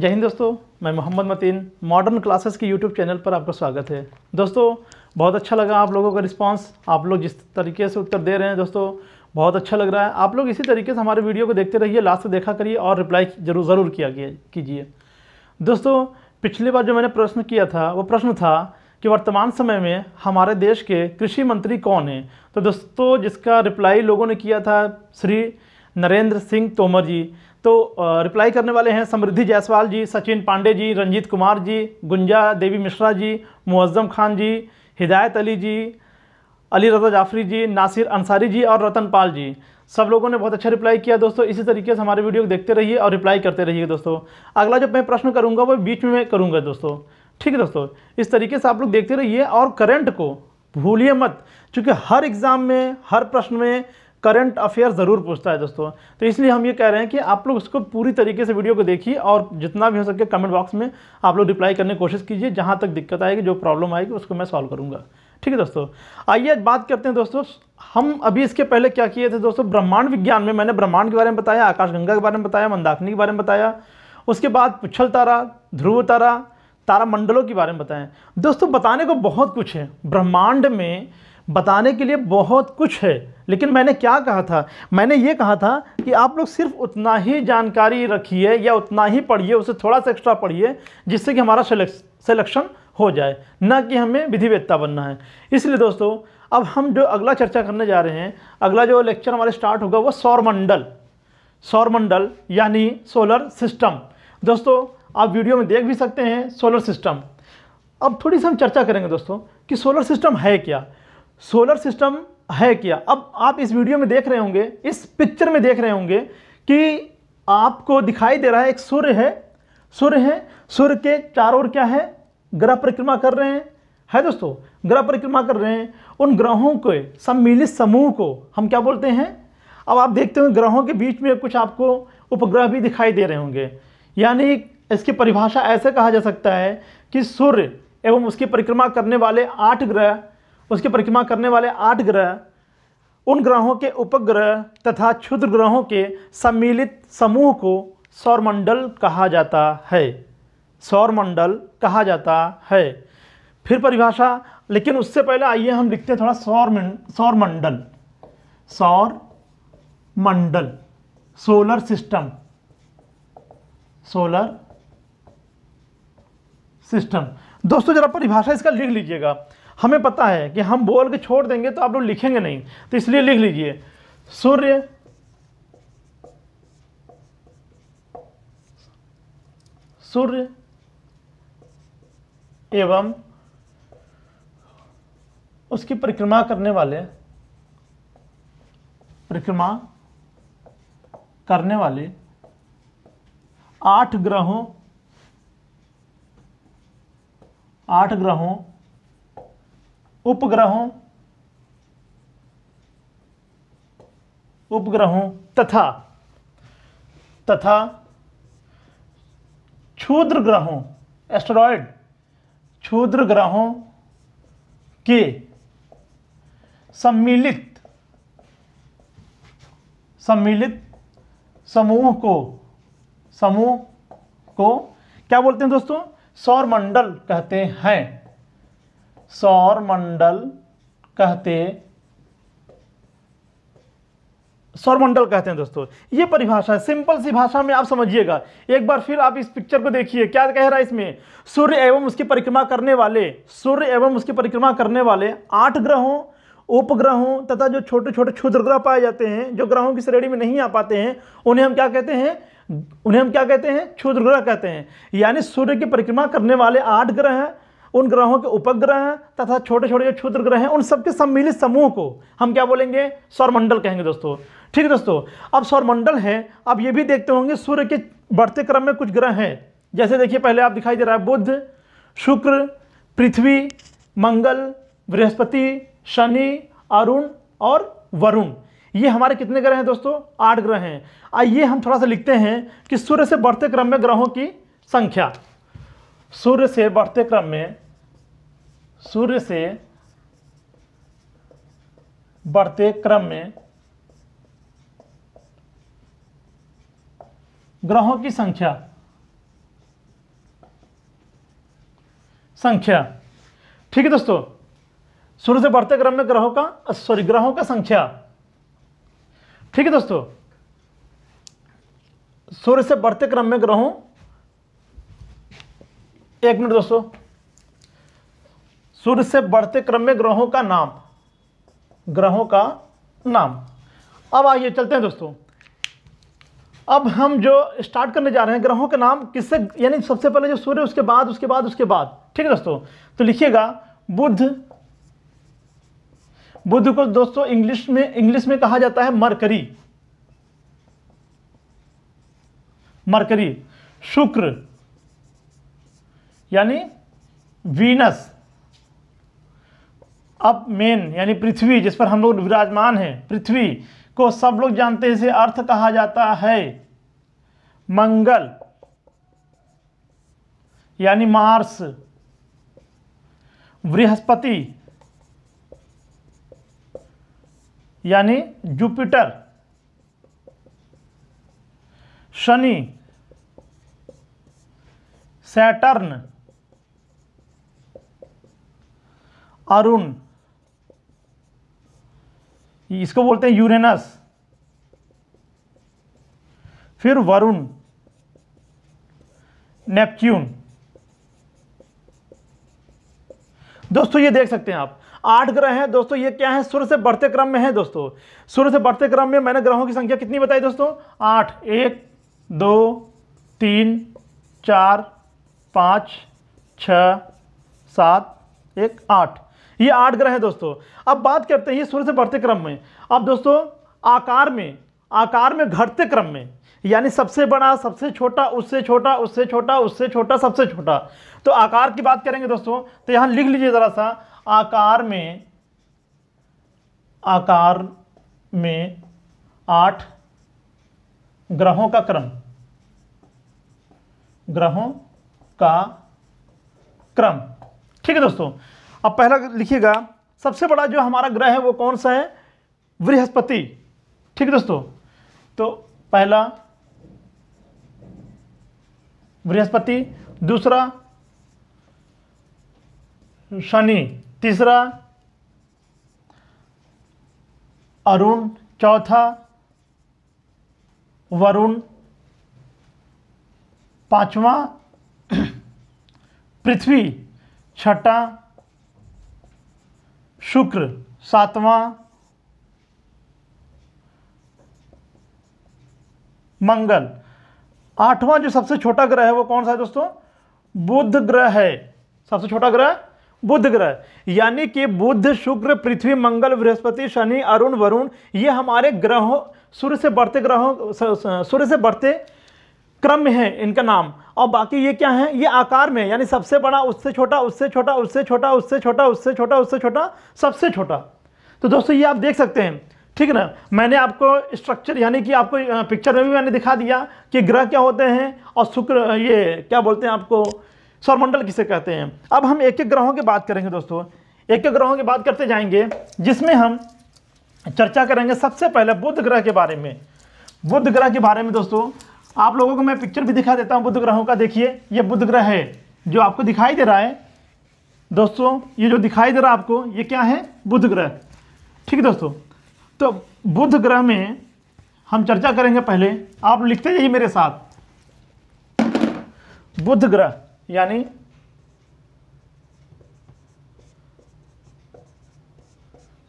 जय हिंद दोस्तों मैं मोहम्मद मतीन मॉडर्न क्लासेस के यूट्यूब चैनल पर आपका स्वागत है दोस्तों बहुत अच्छा लगा आप लोगों का रिस्पांस आप लोग जिस तरीके से उत्तर दे रहे हैं दोस्तों बहुत अच्छा लग रहा है आप लोग इसी तरीके से हमारे वीडियो को देखते रहिए लास्ट से देखा करिए और रिप्लाई जरूर ज़रूर किया कीजिए दोस्तों पिछली बार जो मैंने प्रश्न किया था वो प्रश्न था कि वर्तमान समय में हमारे देश के कृषि मंत्री कौन हैं तो दोस्तों जिसका रिप्लाई लोगों ने किया था श्री नरेंद्र सिंह तोमर जी तो रिप्लाई करने वाले हैं समृद्धि जायसवाल जी सचिन पांडे जी रंजीत कुमार जी गुंजा देवी मिश्रा जी मुअज़म खान जी हिदायत अली जी अली रजा जाफरी जी नासिर अंसारी जी और रतन पाल जी सब लोगों ने बहुत अच्छा रिप्लाई किया दोस्तों इसी तरीके से हमारे वीडियो को देखते रहिए और रिप्लाई करते रहिए दोस्तों अगला जब मैं प्रश्न करूँगा वो बीच में मैं करूँगा दोस्तों ठीक है दोस्तों इस तरीके से आप लोग देखते रहिए और करंट को भूलिए मत क्योंकि हर एग्ज़ाम में हर प्रश्न में करंट अफेयर ज़रूर पूछता है दोस्तों तो इसलिए हम ये कह रहे हैं कि आप लोग उसको पूरी तरीके से वीडियो को देखिए और जितना भी हो सके कमेंट बॉक्स में आप लोग रिप्लाई करने की कोशिश कीजिए जहाँ तक दिक्कत आएगी जो प्रॉब्लम आएगी उसको मैं सॉल्व करूँगा ठीक है दोस्तों आइए बात करते हैं दोस्तों हम अभी इसके पहले क्या किए थे दोस्तों ब्रह्मांड विज्ञान में मैंने ब्रह्मांड के बारे में बताया आकाशगंगा के बारे में बताया मंदाकिनी के बारे में बताया उसके बाद पुच्छल तारा ध्रुव तारा तारामंडलों के बारे में बताएं दोस्तों बताने को बहुत कुछ है ब्रह्मांड में बताने के लिए बहुत कुछ है लेकिन मैंने क्या कहा था मैंने ये कहा था कि आप लोग सिर्फ उतना ही जानकारी रखिए या उतना ही पढ़िए उसे थोड़ा सा एक्स्ट्रा पढ़िए जिससे कि हमारा सिलेक्शन हो जाए ना कि हमें विधिवेत्ता बनना है इसलिए दोस्तों अब हम जो अगला चर्चा करने जा रहे हैं अगला जो लेक्चर हमारे स्टार्ट होगा वो सौरमंडल सौरमंडल यानी सोलर सिस्टम दोस्तों आप वीडियो में देख भी सकते हैं सोलर सिस्टम अब थोड़ी सी हम चर्चा करेंगे दोस्तों कि सोलर सिस्टम है क्या सोलर सिस्टम है क्या अब आप इस वीडियो में देख रहे होंगे इस पिक्चर में देख रहे होंगे कि आपको दिखाई दे रहा है एक सूर्य है सूर्य है सूर्य के चारों ओर क्या है ग्रह परिक्रमा कर रहे हैं है दोस्तों ग्रह परिक्रमा कर रहे हैं उन ग्रहों के सम्मिलित समूह को हम क्या बोलते हैं अब आप देखते होंगे ग्रहों के बीच में कुछ आपको उपग्रह भी दिखाई दे रहे होंगे यानी इसकी परिभाषा ऐसे कहा जा सकता है कि सूर्य एवं उसकी परिक्रमा करने वाले आठ ग्रह उसकी परिक्रमा करने वाले आठ ग्रह उन ग्रहों के उपग्रह तथा क्षुद्र ग्रहों के सम्मिलित समूह को सौरमंडल कहा जाता है सौरमंडल कहा जाता है फिर परिभाषा लेकिन उससे पहले आइए हम लिखते हैं थोड़ा सौर सौरमंडल सौर मंडल सोलर सिस्टम सोलर सिस्टम दोस्तों जरा परिभाषा इसका लिख लीजिएगा हमें पता है कि हम बोल के छोड़ देंगे तो आप लोग लिखेंगे नहीं तो इसलिए लिख लीजिए सूर्य सूर्य एवं उसकी परिक्रमा करने वाले परिक्रमा करने वाले आठ ग्रहों आठ ग्रहों उपग्रहों उपग्रहों तथा तथा क्षुद्र ग्रहों एस्ट्रॉयड क्षुद्र ग्रहों के सम्मिलित सम्मिलित समूह को समूह को क्या बोलते हैं दोस्तों सौरमंडल कहते हैं सौर मंडल कहते सौरमंडल कहते हैं दोस्तों ये परिभाषा है सिंपल सी भाषा में आप समझिएगा एक बार फिर आप इस पिक्चर को देखिए क्या कह रहा है इसमें सूर्य एवं उसकी परिक्रमा करने वाले सूर्य एवं उसकी परिक्रमा करने वाले आठ ग्रहों उपग्रहों तथा जो छोटे छोटे क्षुद्र ग्रह पाए जाते हैं जो ग्रहों की श्रेणी में नहीं आ पाते हैं उन्हें हम क्या कहते हैं उन्हें हम क्या कहते हैं क्षुद्र ग्रह कहते हैं यानी सूर्य की परिक्रमा करने वाले आठ ग्रह हैं उन ग्रहों के उपग्रह तथा छोटे छोटे जो क्षुद्र ग्रह हैं उन सबके सम्मिलित समूह को हम क्या बोलेंगे सौरमंडल कहेंगे दोस्तों ठीक है दोस्तों अब सौरमंडल है अब ये भी देखते होंगे सूर्य के बढ़ते क्रम में कुछ ग्रह हैं जैसे देखिए पहले आप दिखाई दे रहा है बुद्ध शुक्र पृथ्वी मंगल बृहस्पति शनि अरुण और वरुण ये हमारे कितने ग्रह हैं दोस्तों आठ ग्रह हैं आइए हम थोड़ा सा लिखते हैं कि सूर्य से बढ़ते क्रम में ग्रहों की संख्या सूर्य से बढ़ते क्रम में सूर्य से बढ़ते क्रम में ग्रहों की संख्या संख्या ठीक है दोस्तों सूर्य से बढ़ते क्रम में ग्रहों का सॉरी ग्रहों का संख्या ठीक है दोस्तों सूर्य से बढ़ते क्रम में ग्रहों एक मिनट दोस्तों सूर्य से बढ़ते क्रम में ग्रहों का नाम ग्रहों का नाम अब आइए चलते हैं दोस्तों अब हम जो स्टार्ट करने जा रहे हैं ग्रहों के नाम किससे यानी सबसे पहले जो सूर्य उसके बाद उसके बाद उसके बाद ठीक है दोस्तों तो लिखिएगा बुध बुध को दोस्तों इंग्लिश में इंग्लिश में कहा जाता है मरकरी मरकरी शुक्र यानी वीनस अब मेन यानी पृथ्वी जिस पर हम लोग विराजमान हैं पृथ्वी को सब लोग जानते इसे अर्थ कहा जाता है मंगल यानी मार्स बृहस्पति यानी जुपिटर शनि सैटर्न अरुण इसको बोलते हैं यूरेनस फिर वरुण नेपच्यून दोस्तों ये देख सकते हैं आप आठ ग्रह हैं दोस्तों ये क्या है सूर्य से बढ़ते क्रम में है दोस्तों सूर्य से बढ़ते क्रम में मैंने ग्रहों की संख्या कितनी बताई दोस्तों आठ एक दो तीन चार पाँच छ सात एक आठ ये आठ ग्रह हैं दोस्तों अब बात करते हैं सूर्य से बढ़ते क्रम में अब दोस्तों आकार में आकार में घटते क्रम में यानी सबसे बड़ा सबसे छोटा उससे छोटा उससे छोटा उससे छोटा सबसे छोटा तो आकार की बात करेंगे दोस्तों तो यहां लिख लीजिए ज़रा सा आकार में आकार में आठ ग्रहों का क्रम ग्रहों का क्रम ठीक है दोस्तों अब पहला लिखिएगा सबसे बड़ा जो हमारा ग्रह है वो कौन सा है बृहस्पति ठीक दोस्तों तो पहला बृहस्पति दूसरा शनि तीसरा अरुण चौथा वरुण पांचवा पृथ्वी छठा शुक्र सातवां मंगल आठवां जो सबसे छोटा ग्रह है वो कौन सा है दोस्तों बुध ग्रह है सबसे छोटा ग्रह बुध ग्रह यानी कि बुध शुक्र पृथ्वी मंगल बृहस्पति शनि अरुण वरुण ये हमारे ग्रहों सूर्य से बढ़ते ग्रहों सूर्य से बढ़ते क्रम में है इनका नाम और बाकी ये क्या है ये आकार में यानी सबसे बड़ा उससे छोटा उससे छोटा उससे छोटा उससे छोटा उससे छोटा उससे छोटा सबसे छोटा तो दोस्तों ये आप देख सकते हैं ठीक ना मैंने आपको स्ट्रक्चर यानी कि आपको पिक्चर में भी मैंने दिखा दिया कि ग्रह क्या होते हैं और शुक्र ये क्या बोलते हैं आपको सौरमंडल किसे कहते हैं अब हम एक एक ग्रहों की बात करेंगे दोस्तों एक एक ग्रहों की बात करते जाएंगे जिसमें हम चर्चा करेंगे सबसे पहले बुध ग्रह के बारे में बुध ग्रह के बारे में दोस्तों आप लोगों को मैं पिक्चर भी दिखा देता हूँ बुध ग्रहों का देखिए ये बुध ग्रह है जो आपको दिखाई दे रहा है दोस्तों ये जो दिखाई दे रहा है आपको ये क्या है बुध ग्रह ठीक है दोस्तों तो बुध ग्रह में हम चर्चा करेंगे पहले आप लिखते जाइए मेरे साथ बुध ग्रह यानी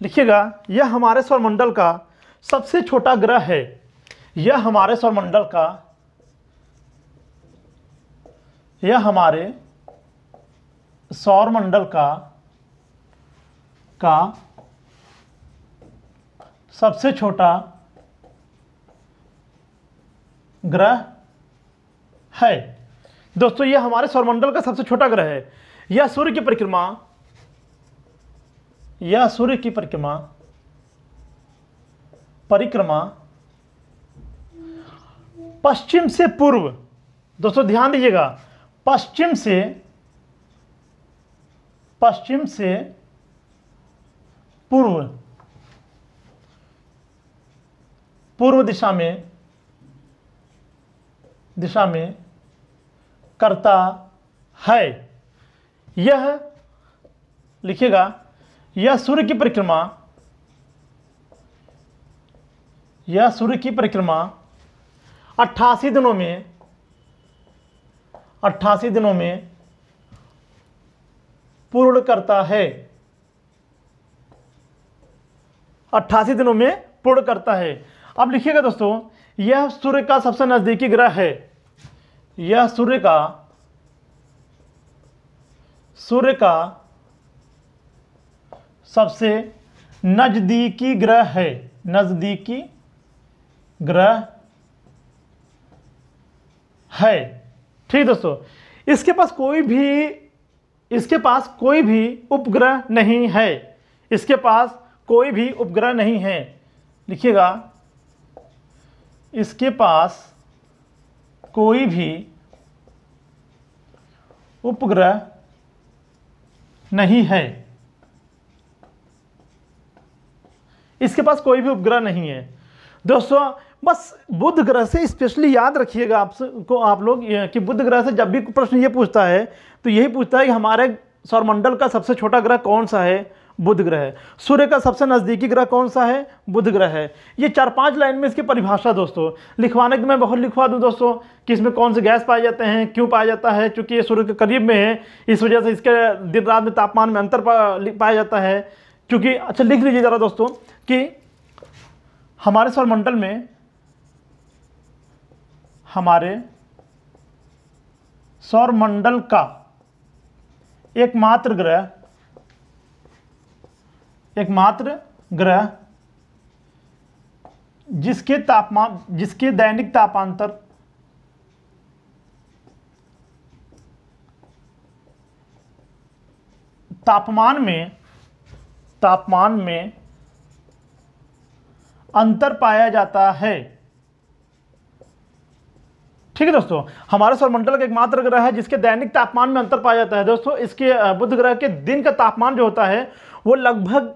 लिखिएगा यह हमारे सौरमंडल का सबसे छोटा ग्रह है यह हमारे सौरमंडल का यह हमारे सौर मंडल का का सबसे छोटा ग्रह है दोस्तों यह हमारे सौरमंडल का सबसे छोटा ग्रह है यह सूर्य की परिक्रमा यह सूर्य की परिक्रमा परिक्रमा पश्चिम से पूर्व दोस्तों ध्यान दीजिएगा पश्चिम से पश्चिम से पूर्व पूर्व दिशा में दिशा में करता है यह लिखेगा यह सूर्य की परिक्रमा यह सूर्य की परिक्रमा अट्ठासी दिनों में अट्ठासी दिनों में पूर्ण करता है अट्ठासी दिनों में पूर्ण करता है अब लिखिएगा दोस्तों यह सूर्य का सबसे नज़दीकी ग्रह है यह सूर्य का सूर्य का सबसे नज़दीकी ग्रह है नज़दीकी ग्रह है ठीक दोस्तों इसके पास कोई भी इसके पास कोई भी उपग्रह नहीं है इसके पास कोई भी उपग्रह नहीं है लिखिएगा इसके पास कोई भी उपग्रह नहीं है इसके पास कोई भी उपग्रह नहीं है दोस्तों बस बुध ग्रह से स्पेशली याद रखिएगा आप को आप लोग कि बुध ग्रह से जब भी प्रश्न ये पूछता है तो यही पूछता है कि हमारे सौरमंडल का सबसे छोटा ग्रह कौन सा है बुध ग्रह है सूर्य का सबसे नज़दीकी ग्रह कौन सा है बुध ग्रह है ये चार पांच लाइन में इसकी परिभाषा दोस्तों लिखवाने के मैं बहुत लिखवा दूं दोस्तों कि इसमें कौन से गैस पाए जाते हैं क्यों पाया जाता है चूँकि ये सूर्य के करीब में है इस वजह से इसके दिन रात में तापमान में अंतर पाया जाता है क्योंकि अच्छा लिख लीजिए ज़रा दोस्तों कि हमारे सौरमंडल में हमारे सौरमंडल का एकमात्र ग्रह एकमात्र ग्रह जिसके तापमान जिसके दैनिक तापांतर तापमान में तापमान में अंतर पाया जाता है ठीक है दोस्तों हमारे सौरमंडल का एकमात्र ग्रह है जिसके दैनिक तापमान में अंतर पाया जाता है दोस्तों इसके बुध ग्रह के दिन का तापमान जो होता है वो लगभग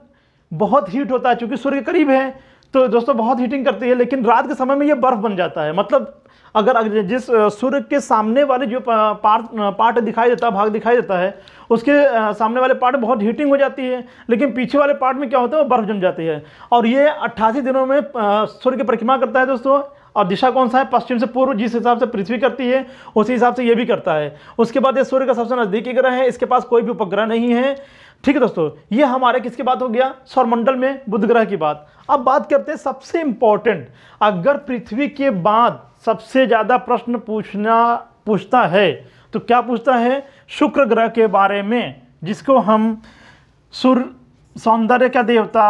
बहुत हीट होता है चूंकि सूर्य के करीब है तो दोस्तों बहुत हीटिंग करती है लेकिन रात के समय में ये बर्फ बन जाता है मतलब अगर जिस सूर्य के सामने वाले जो पार्ट पार्ट दिखाई देता है भाग दिखाई देता है उसके सामने वाले पार्ट में बहुत हीटिंग हो जाती है लेकिन पीछे वाले पार्ट में क्या होता है वो बर्फ़ जम जाती है और ये अट्ठासी दिनों में सूर्य की परिक्रमा करता है दोस्तों और दिशा कौन सा है पश्चिम से पूर्व जिस हिसाब से पृथ्वी करती है उसी हिसाब से ये भी करता है उसके बाद ये सूर्य का सबसे नज़दीकी ग्रह है इसके पास कोई भी उपग्रह नहीं है ठीक है दोस्तों ये हमारे किसकी बात हो गया सौरमंडल में बुध ग्रह की बात अब बात करते हैं सबसे इम्पॉर्टेंट अगर पृथ्वी के बाद सबसे ज़्यादा प्रश्न पूछना पूछता है तो क्या पूछता है शुक्र ग्रह के बारे में जिसको हम सूर्य सौंदर्य का देवता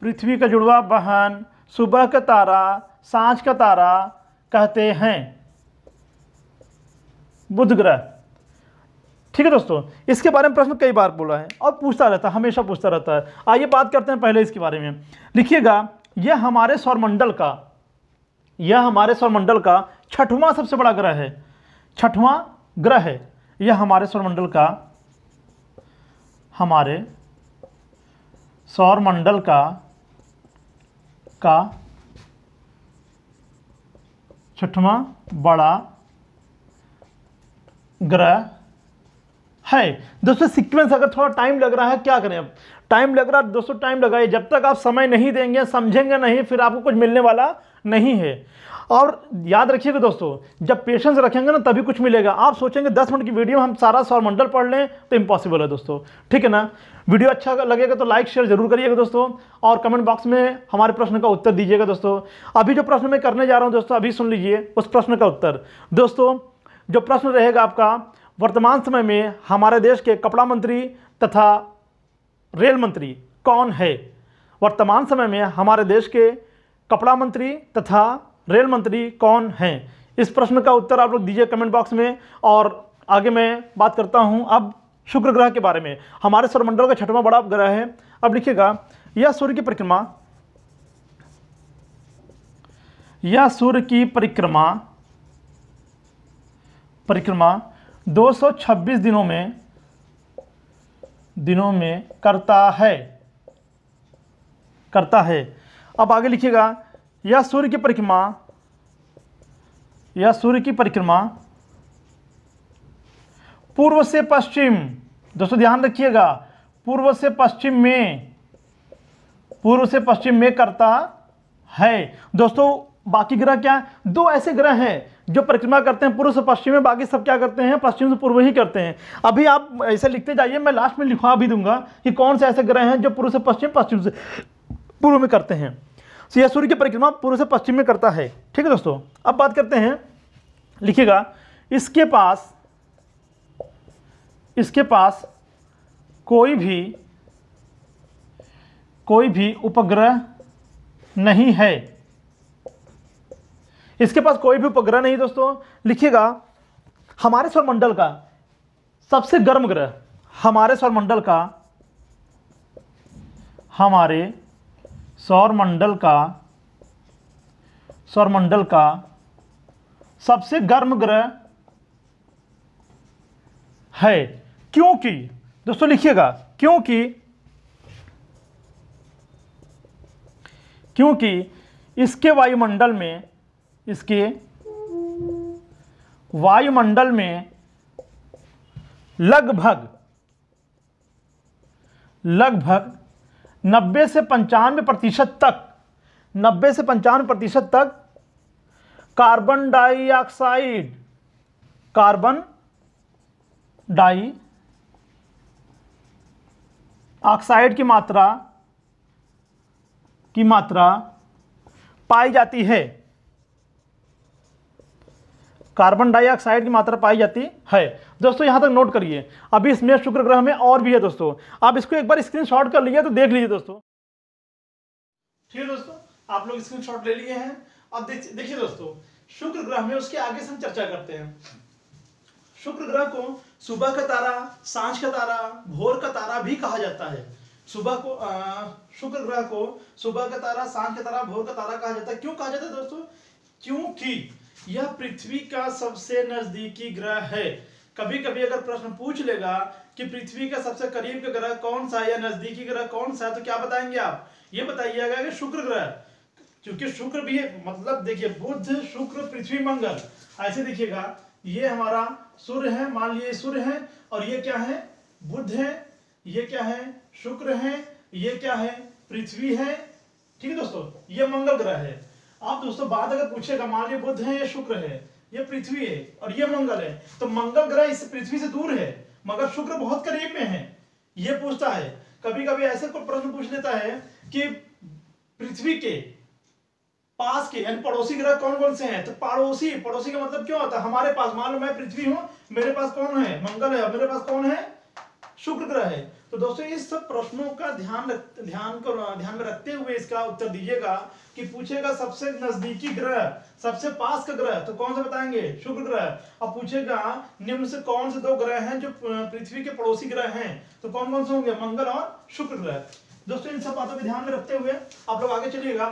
पृथ्वी का जुड़वा बहन सुबह का तारा सांझ का तारा कहते हैं बुध ग्रह ठीक है दोस्तों इसके बारे में प्रश्न कई बार बोला है और पूछता रहता है हमेशा पूछता रहता है आइए बात करते हैं पहले इसके बारे में लिखिएगा यह हमारे सौरमंडल का यह हमारे सौरमंडल का छठवां सबसे बड़ा ग्रह है छठवां ग्रह है यह हमारे सौरमंडल का हमारे सौरमंडल का का छठवां बड़ा ग्रह है दोस्तों सीक्वेंस अगर थोड़ा टाइम लग रहा है क्या करें अब टाइम लग रहा है दोस्तों टाइम लगाइए जब तक आप समय नहीं देंगे समझेंगे नहीं फिर आपको कुछ मिलने वाला नहीं है और याद रखिएगा दोस्तों जब पेशेंस रखेंगे ना तभी कुछ मिलेगा आप सोचेंगे दस मिनट की वीडियो हम सारा मंडल पढ़ लें तो इम्पॉसिबल है दोस्तों ठीक है ना वीडियो अच्छा लगेगा तो लाइक शेयर जरूर करिएगा दोस्तों और कमेंट बॉक्स में हमारे प्रश्न का उत्तर दीजिएगा दोस्तों अभी जो प्रश्न मैं करने जा रहा हूँ दोस्तों अभी सुन लीजिए उस प्रश्न का उत्तर दोस्तों जो प्रश्न रहेगा आपका वर्तमान समय में हमारे देश के कपड़ा मंत्री तथा रेल मंत्री कौन है वर्तमान समय में हमारे देश के कपड़ा मंत्री तथा रेल मंत्री कौन हैं इस प्रश्न का उत्तर आप लोग दीजिए कमेंट बॉक्स में और आगे मैं बात करता हूँ अब शुक्र ग्रह के बारे में हमारे सौरमंडल का छठवां बड़ा ग्रह है अब लिखिएगा यह सूर्य की परिक्रमा यह सूर्य की परिक्रमा परिक्रमा 226 दिनों में दिनों में करता है करता है अब आगे लिखिएगा या सूर्य की परिक्रमा या सूर्य की परिक्रमा पूर्व से पश्चिम दोस्तों ध्यान रखिएगा पूर्व से पश्चिम में पूर्व से पश्चिम में करता है दोस्तों बाकी ग्रह क्या है दो ऐसे ग्रह हैं जो परिक्रमा करते हैं पूर्व से पश्चिम में बाकी सब क्या करते हैं पश्चिम से पूर्व ही करते हैं अभी आप ऐसे लिखते जाइए मैं लास्ट में लिखवा भी दूंगा कि कौन से ऐसे ग्रह हैं जो पूर्व से पश्चिम पश्चिम से पूर्व में करते हैं यह सूर्य की परिक्रमा पूर्व से पश्चिम में करता है ठीक है दोस्तों अब बात करते हैं लिखिएगा इसके पास इसके पास कोई भी कोई भी उपग्रह नहीं है इसके पास कोई भी उपग्रह नहीं दोस्तों लिखिएगा हमारे सौरमंडल का सबसे गर्म ग्रह हमारे सौरमंडल का हमारे सौरमंडल का सौरमंडल का सबसे गर्म ग्रह है क्योंकि दोस्तों लिखिएगा क्योंकि क्योंकि इसके वायुमंडल में इसके वायुमंडल में लगभग लगभग 90 से पंचानवे प्रतिशत तक 90 से पंचानवे प्रतिशत तक carbon dioxide carbon dioxide की मात्रा की मात्रा पाई जाती है कार्बन डाइऑक्साइड की मात्रा पाई जाती है दोस्तों यहाँ तक नोट करिए अभी इसमें शुक्र ग्रह में और भी है दोस्तों आप इसको एक बार स्क्रीन कर लीजिए तो देख लीजिए दोस्तों ठीक है दोस्तों आप लोग स्क्रीनशॉट ले लिए हैं अब देखिए दोस्तों शुक्र ग्रह में उसके आगे से हम चर्चा करते हैं शुक्र ग्रह को सुबह का तारा सांझ का तारा भोर का तारा भी कहा जाता है सुबह को शुक्र ग्रह को सुबह का तारा सांझ का तारा भोर का तारा कहा जाता है क्यों कहा जाता है दोस्तों क्योंकि यह पृथ्वी का सबसे नजदीकी ग्रह है कभी कभी अगर प्रश्न पूछ लेगा कि पृथ्वी का सबसे करीब का ग्रह कौन सा है या नजदीकी ग्रह कौन सा है तो क्या बताएंगे आप ये बताइएगा कि शुक्र ग्रह क्योंकि शुक्र भी है मतलब देखिए बुध शुक्र पृथ्वी मंगल ऐसे देखिएगा ये हमारा सूर्य है मान लिए सूर्य है और ये क्या है बुध है ये क्या है शुक्र है ये क्या है पृथ्वी है ठीक है दोस्तों ये मंगल ग्रह है आप दोस्तों बात अगर पूछेगा मान लीजिए बुद्ध है या शुक्र है ये पृथ्वी है और ये मंगल है तो मंगल ग्रह इस पृथ्वी से दूर है मगर शुक्र बहुत करीब में है ये पूछता है कभी कभी ऐसे कोई प्रश्न पूछ लेता है कि पृथ्वी के पास के यानी पड़ोसी ग्रह कौन कौन से हैं तो पड़ोसी पड़ोसी का मतलब क्यों होता है हमारे पास मान लो मैं पृथ्वी हूं मेरे पास कौन है मंगल है मेरे पास कौन है शुक्र ग्रह है तो दोस्तों ये सब प्रश्नों का ध्यान रख ध्यान को ध्यान में रखते हुए इसका उत्तर दीजिएगा कि पूछेगा सबसे नजदीकी ग्रह सबसे पास का ग्रह तो कौन सा बताएंगे शुक्र ग्रह अब पूछेगा निम्न से कौन से दो ग्रह हैं जो पृथ्वी के पड़ोसी ग्रह हैं तो कौन कौन से होंगे मंगल और शुक्र ग्रह दोस्तों इन सब बातों को ध्यान में रखते हुए आप लोग आगे चलिएगा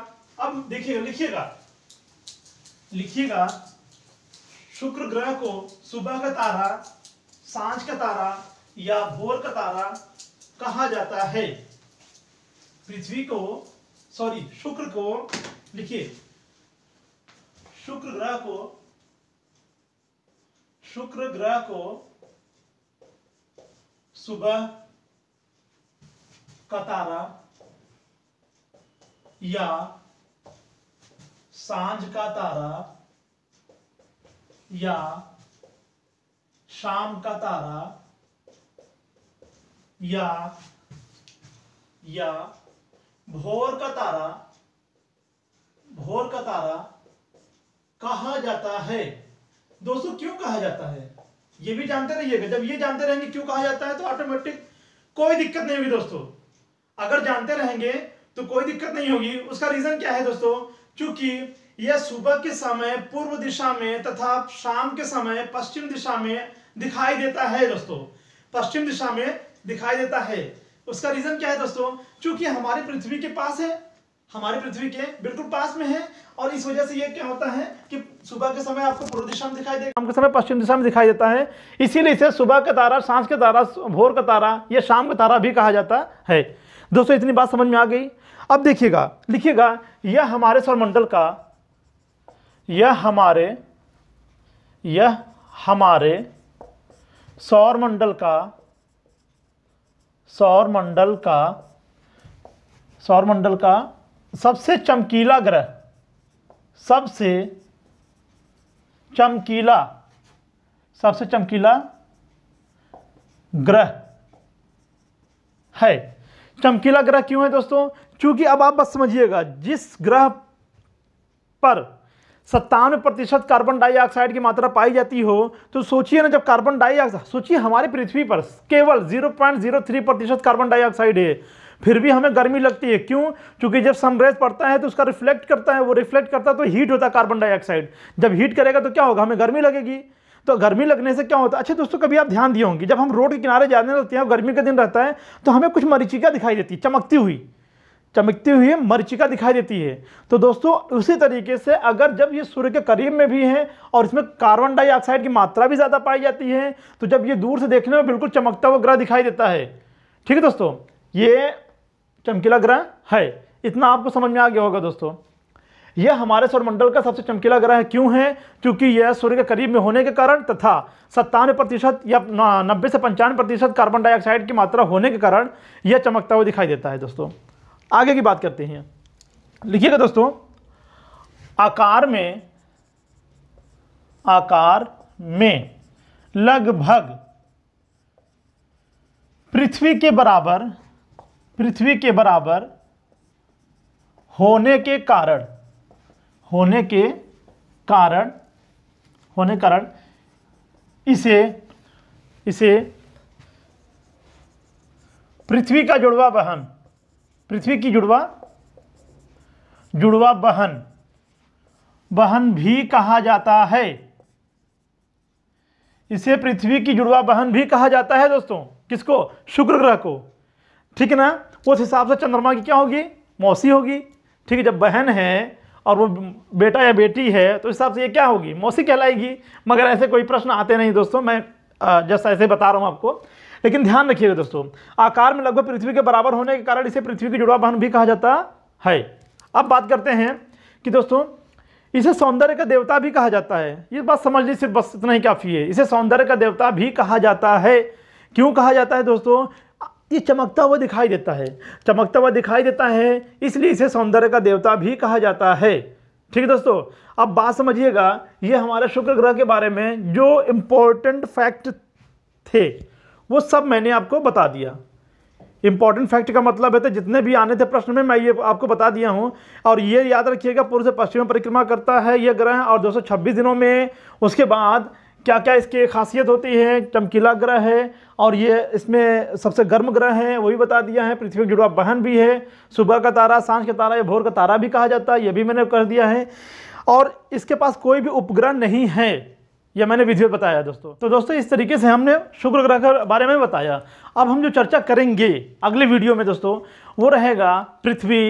अब देखिएगा लिखिएगा लिखिएगा शुक्र ग्रह को सुबह का तारा सांझ का तारा या भोर का तारा कहा जाता है पृथ्वी को सॉरी शुक्र को लिखिए शुक्र ग्रह को शुक्र ग्रह को सुबह का तारा या सांझ का तारा या शाम का तारा या या भोर का तारा भोर का तारा कहा जाता है दोस्तों क्यों कहा जाता है ये भी जानते रहिएगा जब ये जानते रहेंगे क्यों कहा जाता है तो ऑटोमेटिक कोई दिक्कत नहीं होगी दोस्तों अगर जानते रहेंगे तो कोई दिक्कत नहीं होगी उसका रीजन क्या है दोस्तों क्योंकि यह सुबह के समय पूर्व दिशा में तथा शाम के समय पश्चिम दिशा में दिखाई देता है दोस्तों पश्चिम दिशा में दिखाई देता है उसका रीजन क्या है दोस्तों चूंकि हमारे पृथ्वी के पास है हमारे पृथ्वी के बिल्कुल पास में है और इस वजह से ये क्या होता है कि सुबह के समय आपको पूर्व दिशा में दिखाई देगा शाम के समय पश्चिम दिशा में दिखाई देता है इसीलिए इसे सुबह का तारा सांस का तारा भोर का तारा या शाम का तारा भी कहा जाता है दोस्तों इतनी बात समझ में आ गई अब देखिएगा लिखिएगा यह हमारे सौरमंडल का यह हमारे यह हमारे सौरमंडल का सौर मंडल का सौर मंडल का सबसे चमकीला ग्रह सबसे चमकीला सबसे चमकीला ग्रह है चमकीला ग्रह क्यों है दोस्तों क्योंकि अब आप बस समझिएगा जिस ग्रह पर सत्तानवे प्रतिशत कार्बन डाइऑक्साइड की मात्रा पाई जाती हो तो सोचिए ना जब कार्बन डाइऑक्साइड सोचिए हमारी पृथ्वी पर केवल 0.03 प्रतिशत कार्बन डाइऑक्साइड है फिर भी हमें गर्मी लगती है क्यों क्योंकि जब सनरेज पड़ता है तो उसका रिफ्लेक्ट करता है वो रिफ्लेक्ट करता है तो हीट होता है कार्बन डाइऑक्साइड जब हीट करेगा तो क्या होगा हमें गर्मी लगेगी तो गर्मी लगने से क्या होता है अच्छा दोस्तों कभी आप ध्यान दिए होंगे जब हम रोड के किनारे जाने लगते हैं गर्मी का दिन रहता है तो हमें कुछ मरीचिका दिखाई देती है चमकती हुई चमकती हुई मरचिका दिखाई देती है तो दोस्तों उसी तरीके से अगर जब ये सूर्य के करीब में भी है और इसमें कार्बन डाइऑक्साइड की मात्रा भी ज़्यादा पाई जाती है तो जब ये दूर से देखने में बिल्कुल चमकता हुआ ग्रह दिखाई देता है ठीक है दोस्तों ये चमकीला ग्रह है इतना आपको समझ में आ गया होगा दोस्तों यह हमारे सौरमंडल का सबसे चमकीला ग्रह है क्यों है क्योंकि यह सूर्य के करीब में होने के कारण तथा सत्तानवे प्रतिशत या नब्बे से पंचानवे प्रतिशत कार्बन डाइऑक्साइड की मात्रा होने के कारण यह चमकता हुआ दिखाई देता है दोस्तों आगे की बात करते हैं लिखिएगा दोस्तों आकार में आकार में लगभग पृथ्वी के बराबर पृथ्वी के बराबर होने के कारण होने के कारण होने कारण इसे इसे पृथ्वी का जुड़वा बहन पृथ्वी की जुड़वा जुड़वा बहन बहन भी कहा जाता है इसे पृथ्वी की जुड़वा बहन भी कहा जाता है दोस्तों किसको शुक्र ग्रह को ठीक है ना उस हिसाब से चंद्रमा की क्या होगी मौसी होगी ठीक है जब बहन है और वो बेटा या बेटी है तो इस हिसाब से ये क्या होगी मौसी कहलाएगी मगर ऐसे कोई प्रश्न आते नहीं दोस्तों मैं जस्ट ऐसे बता रहा हूँ आपको लेकिन ध्यान रखिएगा दोस्तों आकार में लगभग पृथ्वी के बराबर होने के कारण इसे पृथ्वी की जुड़वा बहन भी कहा जाता है अब बात करते हैं कि दोस्तों इसे सौंदर्य का देवता भी कहा जाता है ये बात समझ लीजिए सिर्फ बस इतना ही काफ़ी है इसे सौंदर्य का देवता भी कहा जाता है क्यों कहा जाता है दोस्तों ये चमकता हुआ दिखाई देता है चमकता हुआ दिखाई देता है इसलिए इसे सौंदर्य का देवता भी कहा जाता है ठीक है दोस्तों अब बात समझिएगा ये हमारे शुक्र ग्रह के बारे में जो इम्पोर्टेंट फैक्ट थे वो सब मैंने आपको बता दिया इंपॉर्टेंट फैक्ट का मतलब है तो जितने भी आने थे प्रश्न में मैं ये आपको बता दिया हूँ और ये याद रखिएगा पूर्व से पश्चिम परिक्रमा करता है ये ग्रह और दो दिनों में उसके बाद क्या क्या इसकी खासियत होती है चमकीला ग्रह है और ये इसमें सबसे गर्म ग्रह है वही बता दिया है पृथ्वी जुड़वा बहन भी है सुबह का तारा सांझ का तारा या भोर का तारा भी कहा जाता है ये भी मैंने कर दिया है और इसके पास कोई भी उपग्रह नहीं है यह मैंने विधिवत बताया दोस्तों तो दोस्तों इस तरीके से हमने शुक्र ग्रह के बारे में बताया अब हम जो चर्चा करेंगे अगले वीडियो में दोस्तों वो रहेगा पृथ्वी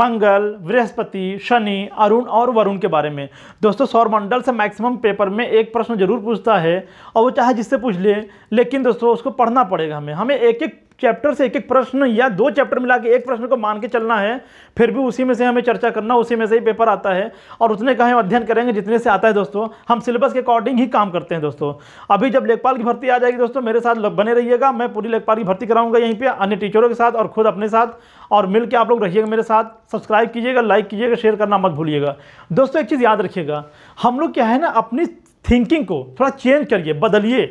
मंगल बृहस्पति शनि अरुण और वरुण के बारे में दोस्तों सौरमंडल से मैक्सिमम पेपर में एक प्रश्न जरूर पूछता है और वो चाहे जिससे पूछ ले लेकिन दोस्तों उसको पढ़ना पड़ेगा हमें हमें एक एक चैप्टर से एक एक प्रश्न या दो चैप्टर मिला के एक प्रश्न को मान के चलना है फिर भी उसी में से हमें चर्चा करना उसी में से ही पेपर आता है और उतने का हम अध्ययन करेंगे जितने से आता है दोस्तों हम सिलेबस के अकॉर्डिंग ही काम करते हैं दोस्तों अभी जब लेखपाल की भर्ती आ जाएगी दोस्तों मेरे साथ बने रहिएगा मैं पूरी लेखपाल की भर्ती कराऊंगा यहीं पर अन्य टीचरों के साथ और खुद अपने साथ और मिल आप लोग रहिएगा मेरे साथ सब्सक्राइब कीजिएगा लाइक कीजिएगा शेयर करना मत भूलिएगा दोस्तों एक चीज़ याद रखिएगा हम लोग क्या है ना अपनी थिंकिंग को थोड़ा चेंज करिए बदलिए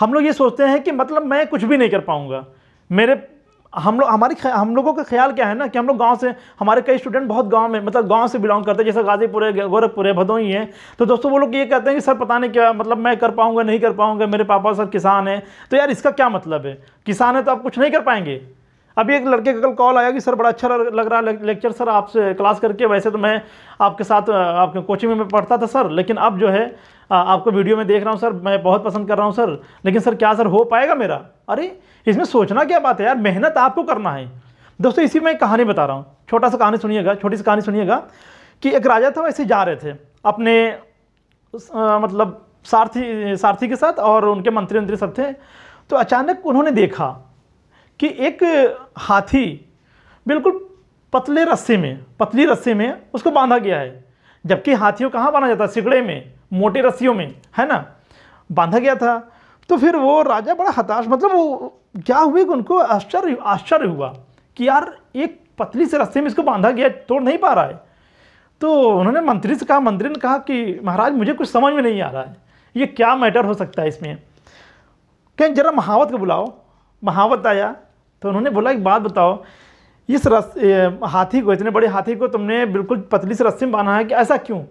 हम लोग ये सोचते हैं कि मतलब मैं कुछ भी नहीं कर पाऊँगा मेरे हम लोग हमारी हम लोगों का ख्याल क्या है ना कि हम लोग गांव से हमारे कई स्टूडेंट बहुत गांव में मतलब गांव से बिलोंग करते हैं जैसे गाजीपुर है गोरखपुर है भदोही है तो दोस्तों वो लोग ये कहते हैं कि सर पता नहीं क्या मतलब मैं कर पाऊंगा नहीं कर पाऊंगा मेरे पापा सर किसान हैं तो यार इसका क्या मतलब है किसान है तो आप कुछ नहीं कर पाएंगे अभी एक लड़के का कल कॉल आया कि सर बड़ा अच्छा लग रहा है लेक्चर सर आपसे क्लास करके वैसे तो मैं आपके साथ आपके कोचिंग में पढ़ता था सर लेकिन अब जो है आपको वीडियो में देख रहा हूँ सर मैं बहुत पसंद कर रहा हूँ सर लेकिन सर क्या सर हो पाएगा मेरा अरे इसमें सोचना क्या बात है यार मेहनत आपको करना है दोस्तों इसी में कहानी बता रहा हूँ छोटा सा कहानी सुनिएगा छोटी सी कहानी सुनिएगा कि एक राजा था वैसे जा रहे थे अपने आ, मतलब सारथी सारथी के साथ और उनके मंत्री मंत्री सब थे तो अचानक उन्होंने देखा कि एक हाथी बिल्कुल पतले रस्से में पतली रस्से में उसको बांधा गया है जबकि हाथियों कहाँ बांधा जाता है सिकड़े में मोटे रस्सियों में है ना बांधा गया था तो फिर वो राजा बड़ा हताश मतलब वो क्या हुए कि उनको आश्चर्य आश्चर्य हुआ कि यार एक पतली से रस्से में इसको बांधा गया तोड़ नहीं पा रहा है तो उन्होंने मंत्री से कहा मंत्री ने कहा कि महाराज मुझे कुछ समझ में नहीं आ रहा है ये क्या मैटर हो सकता है इसमें कहें जरा महावत को बुलाओ महावत आया तो उन्होंने बोला एक बात बताओ इस रस हाथी को इतने बड़े हाथी को तुमने बिल्कुल पतली से रस्सी में बांधा है कि ऐसा क्यों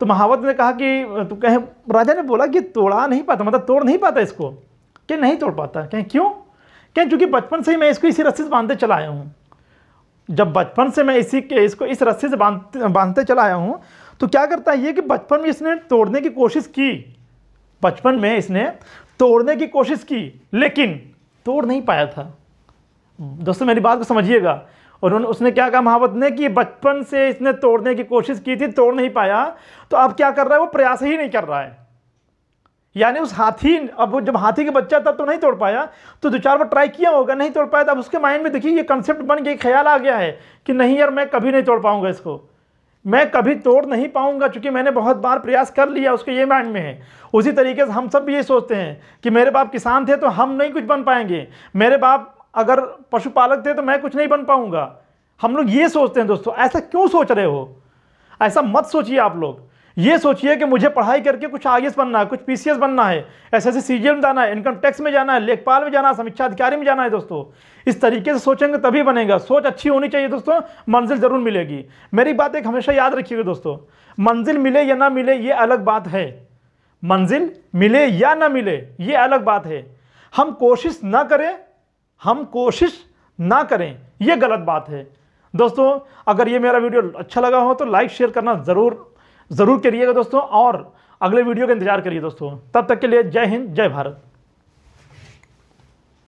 तो महावत ने कहा कि तो कहे राजा ने बोला कि तोड़ा नहीं पाता मतलब तोड़ नहीं पाता इसको कि नहीं तोड़ पाता कहें क्यों कहें चूँकि बचपन से ही मैं इसको इसी रस्सी से बांधते चला आया हूँ जब बचपन से मैं इसी के इसको इस रस्सी से बांधते बांधते चला आया हूँ तो क्या करता है ये कि बचपन में इसने तोड़ने की कोशिश की बचपन में इसने तोड़ने की कोशिश की लेकिन तोड़ नहीं पाया था दोस्तों मेरी बात को समझिएगा उन्होंने उसने क्या कहा महावत ने कि बचपन से इसने तोड़ने की कोशिश की थी तोड़ नहीं पाया तो अब क्या कर रहा है वो प्रयास ही नहीं कर रहा है यानी उस हाथी अब जब हाथी का बच्चा था तो नहीं तोड़ पाया तो दो चार बार ट्राई किया होगा नहीं तोड़ पाया तो अब उसके माइंड में देखिए ये कंसेप्ट बन गया ख्याल आ गया है कि नहीं यार मैं कभी नहीं तोड़ पाऊंगा इसको मैं कभी तोड़ नहीं पाऊंगा क्योंकि मैंने बहुत बार प्रयास कर लिया उसके ये माइंड में है उसी तरीके से हम सब भी ये सोचते हैं कि मेरे बाप किसान थे तो हम नहीं कुछ बन पाएंगे मेरे बाप अगर पशुपालक थे तो मैं कुछ नहीं बन पाऊंगा हम लोग ये सोचते हैं दोस्तों ऐसा क्यों सोच रहे हो ऐसा मत सोचिए आप लोग ये सोचिए कि मुझे पढ़ाई करके कुछ आई बनना है कुछ पी बनना है एस एस सी में जाना है इनकम टैक्स में जाना है लेखपाल में जाना है समीक्षा अधिकारी में जाना है दोस्तों इस तरीके से सोचेंगे तभी बनेगा सोच अच्छी होनी चाहिए दोस्तों मंजिल ज़रूर मिलेगी मेरी बात एक हमेशा याद रखिएगा दोस्तों मंजिल मिले या ना मिले ये अलग बात है मंजिल मिले या ना मिले ये अलग बात है हम कोशिश ना करें हम कोशिश ना करें ये गलत बात है दोस्तों अगर ये मेरा वीडियो अच्छा लगा हो तो लाइक शेयर करना ज़रूर ज़रूर करिएगा दोस्तों और अगले वीडियो का इंतजार करिए दोस्तों तब तक के लिए जय हिंद जय भारत